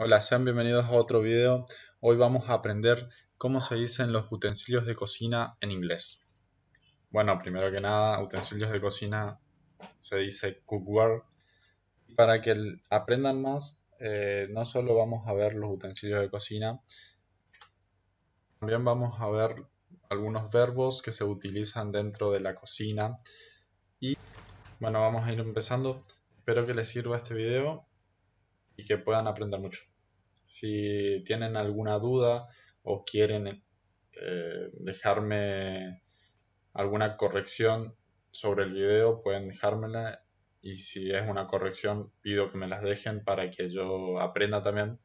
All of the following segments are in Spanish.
Hola, sean bienvenidos a otro video. Hoy vamos a aprender cómo se dicen los utensilios de cocina en inglés. Bueno, primero que nada, utensilios de cocina se dice cookware. Para que aprendan más, eh, no solo vamos a ver los utensilios de cocina, también vamos a ver algunos verbos que se utilizan dentro de la cocina. Y bueno, vamos a ir empezando. Espero que les sirva este video y que puedan aprender mucho. Si tienen alguna duda o quieren eh, dejarme alguna corrección sobre el video, pueden dejármela y si es una corrección pido que me las dejen para que yo aprenda también.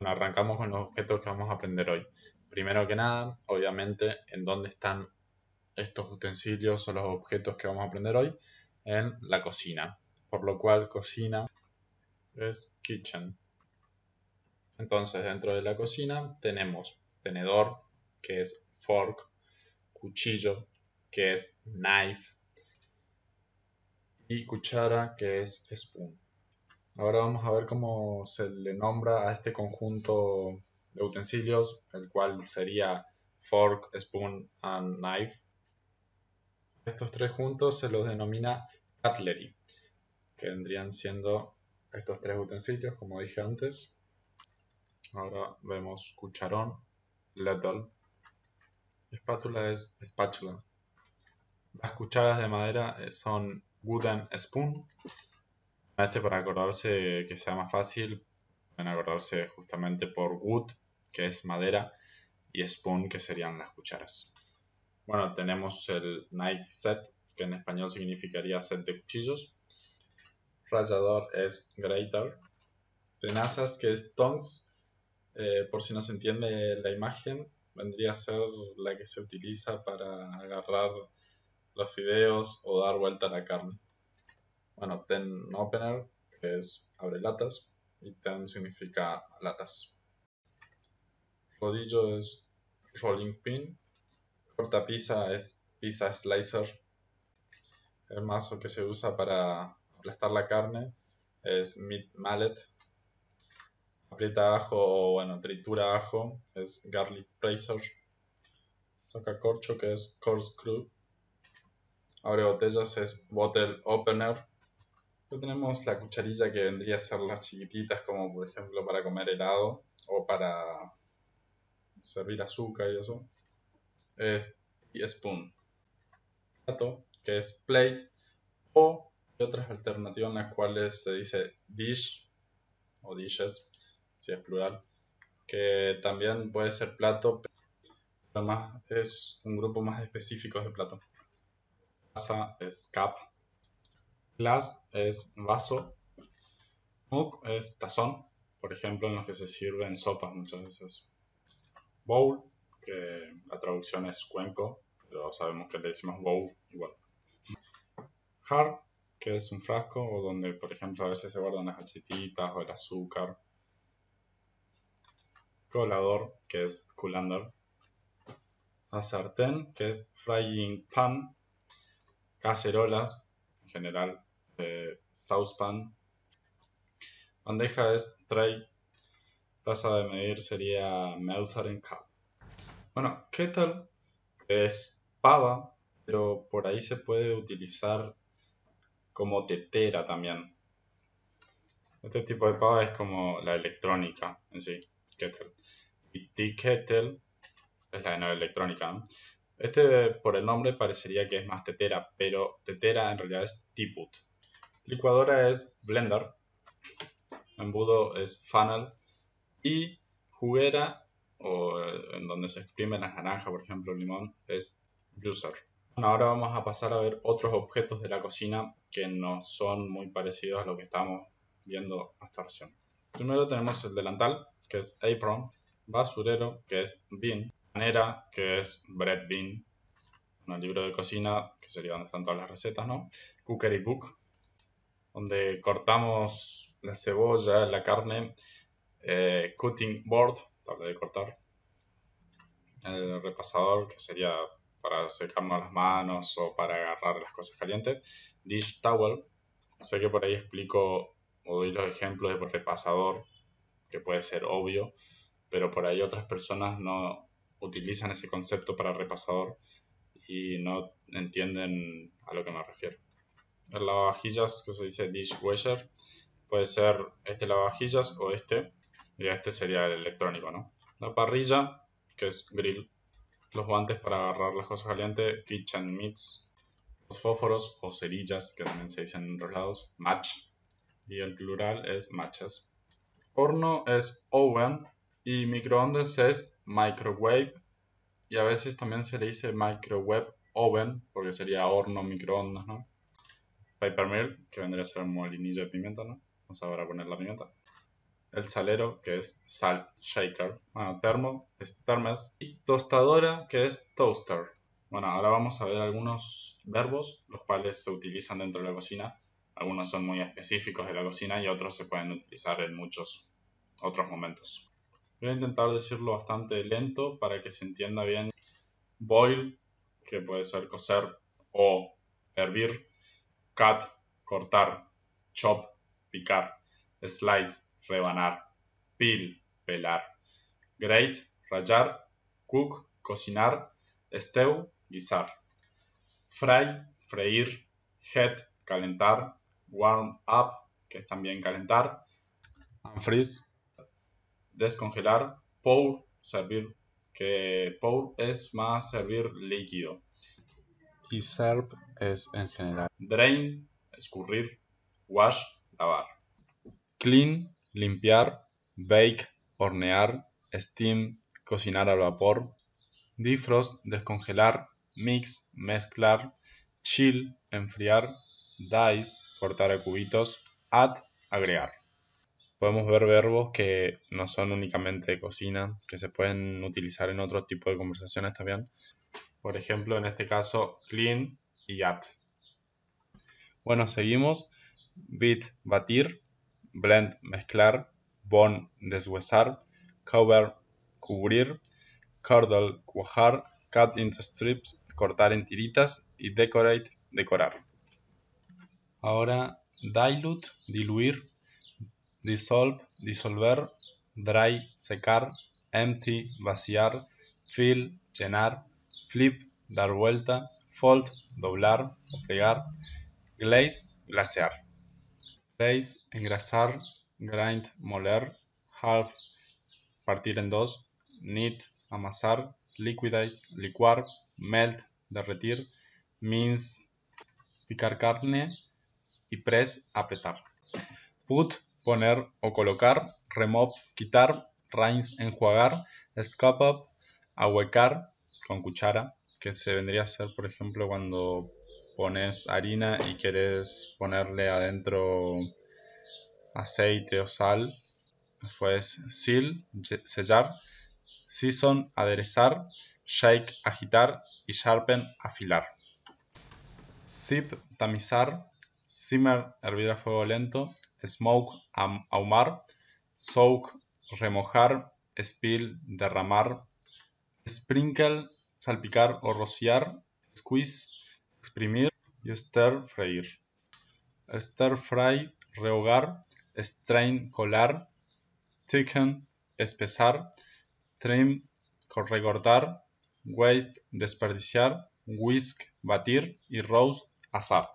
arrancamos con los objetos que vamos a aprender hoy. Primero que nada, obviamente, en dónde están estos utensilios o los objetos que vamos a aprender hoy en la cocina. Por lo cual, cocina es kitchen. Entonces, dentro de la cocina tenemos tenedor, que es fork, cuchillo, que es knife, y cuchara, que es spoon. Ahora vamos a ver cómo se le nombra a este conjunto de utensilios, el cual sería fork, spoon and knife. Estos tres juntos se los denomina cutlery, que vendrían siendo estos tres utensilios, como dije antes. Ahora vemos cucharón, ladle. Espátula es spatula. Las cucharas de madera eh, son wooden spoon. Este para acordarse que sea más fácil, pueden acordarse justamente por wood, que es madera, y spoon, que serían las cucharas. Bueno, tenemos el knife set, que en español significaría set de cuchillos Rayador es grater, Tenazas, que es Tongs. Eh, por si no se entiende la imagen, vendría a ser la que se utiliza para agarrar los fideos o dar vuelta a la carne. Bueno, ten opener, que es abre latas, y ten significa latas. Rodillo es rolling pin. Corta pizza es pizza slicer. El mazo que se usa para aplastar la carne es meat mallet. Aprieta ajo o bueno, tritura ajo es garlic presser Saca corcho que es crude. Abre botellas es bottle opener. tenemos la cucharilla que vendría a ser las chiquititas como por ejemplo para comer helado o para servir azúcar y eso. Es spoon. Plato que es plate o otras alternativas en las cuales se dice dish o dishes, si es plural, que también puede ser plato, pero más es un grupo más específico de plato. Taza es cup, glass es vaso, mug es tazón, por ejemplo, en los que se sirven sopas muchas veces. Bowl, que la traducción es cuenco, pero sabemos que le decimos bowl igual. Jar que es un frasco o donde, por ejemplo, a veces se guardan las galletitas o el azúcar. Colador, que es culander. La sartén, que es frying pan. Cacerola, en general, saucepan. Bandeja es tray. Taza de medir sería en cup. Bueno, kettle es pava, pero por ahí se puede utilizar como tetera también. Este tipo de pava es como la electrónica en sí, Kettle. Y t Kettle es la de electrónica, Este, por el nombre, parecería que es más tetera, pero tetera en realidad es teapot. Licuadora es blender, embudo es funnel y juguera, o eh, en donde se exprimen las naranja por ejemplo, limón, es juicer ahora vamos a pasar a ver otros objetos de la cocina que no son muy parecidos a lo que estamos viendo hasta recién. Primero tenemos el delantal, que es apron, basurero, que es bin, Panera, que es bread bin, un libro de cocina, que sería donde están todas las recetas, ¿no? Cookery book, donde cortamos la cebolla, la carne, eh, cutting board, tabla de cortar, el repasador, que sería para secarnos las manos o para agarrar las cosas calientes. Dish towel, sé que por ahí explico o doy los ejemplos de repasador, que puede ser obvio, pero por ahí otras personas no utilizan ese concepto para repasador y no entienden a lo que me refiero. El lavavajillas, que se dice washer. puede ser este lavavajillas o este, y este sería el electrónico, ¿no? La parrilla, que es grill, los guantes para agarrar las cosas calientes, kitchen mitts, los fósforos o cerillas, que también se dicen en otros lados, match, y el plural es matches. Horno es oven y microondas es microwave y a veces también se le dice microwave oven porque sería horno microondas, ¿no? Paper mill, que vendría a ser molinillo de pimienta, ¿no? Vamos ahora a poner la pimienta el salero, que es salt shaker, bueno, termo, es termes, y tostadora, que es toaster. Bueno, ahora vamos a ver algunos verbos, los cuales se utilizan dentro de la cocina. Algunos son muy específicos de la cocina y otros se pueden utilizar en muchos otros momentos. Voy a intentar decirlo bastante lento para que se entienda bien. Boil, que puede ser cocer o hervir. Cut, cortar. Chop, picar. Slice, rebanar, peel, pelar, grate, rayar, cook, cocinar, stew, guisar, fry, freír, head, calentar, warm up, que es también calentar, Freeze. descongelar, pour, servir, que pour es más servir líquido. Y serve es en general. Drain, escurrir, wash, lavar. Clean, limpiar, bake, hornear, steam, cocinar al vapor, defrost, descongelar, mix, mezclar, chill, enfriar, dice, cortar a cubitos, add, agregar. Podemos ver verbos que no son únicamente de cocina, que se pueden utilizar en otro tipo de conversaciones también. Por ejemplo, en este caso, clean y add. Bueno, seguimos. Bit, batir blend, mezclar, bone, deshuesar, cover, cubrir, curdle, cuajar, cut into strips, cortar en tiritas y decorate, decorar. Ahora dilute, diluir, dissolve, disolver, dry, secar, empty, vaciar, fill, llenar, flip, dar vuelta, fold, doblar o plegar, glaze, glasear. Raise, Engrasar, grind, moler, half, partir en dos, knit, amasar, liquidize, licuar, melt, derretir, mince, picar carne y press, apretar. Put, poner o colocar, remove, quitar, rinse, enjuagar, scoop up, ahuecar con cuchara, que se vendría a hacer por ejemplo cuando pones harina y quieres ponerle adentro aceite o sal. Después seal, sellar. Season, aderezar. Shake, agitar. Y sharpen, afilar. Sip, tamizar. Simmer, hervir a fuego lento. Smoke, ahumar. Soak, remojar. Spill, derramar. Sprinkle, salpicar o rociar. Squeeze, exprimir y stir freír. Stir fry, rehogar, strain, colar, thicken, espesar, trim, recortar, waste, desperdiciar, whisk, batir y roast, asar.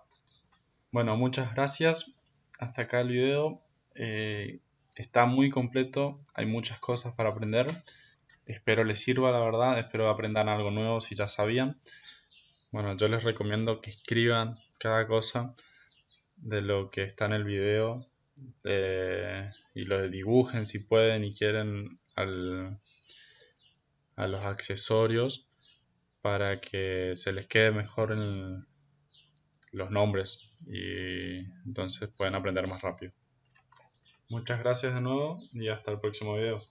Bueno, muchas gracias. Hasta acá el video. Eh, está muy completo. Hay muchas cosas para aprender. Espero les sirva, la verdad. Espero aprendan algo nuevo si ya sabían. Bueno, yo les recomiendo que escriban cada cosa de lo que está en el video eh, y lo dibujen si pueden y quieren a los accesorios para que se les quede mejor los nombres y entonces pueden aprender más rápido. Muchas gracias de nuevo y hasta el próximo video.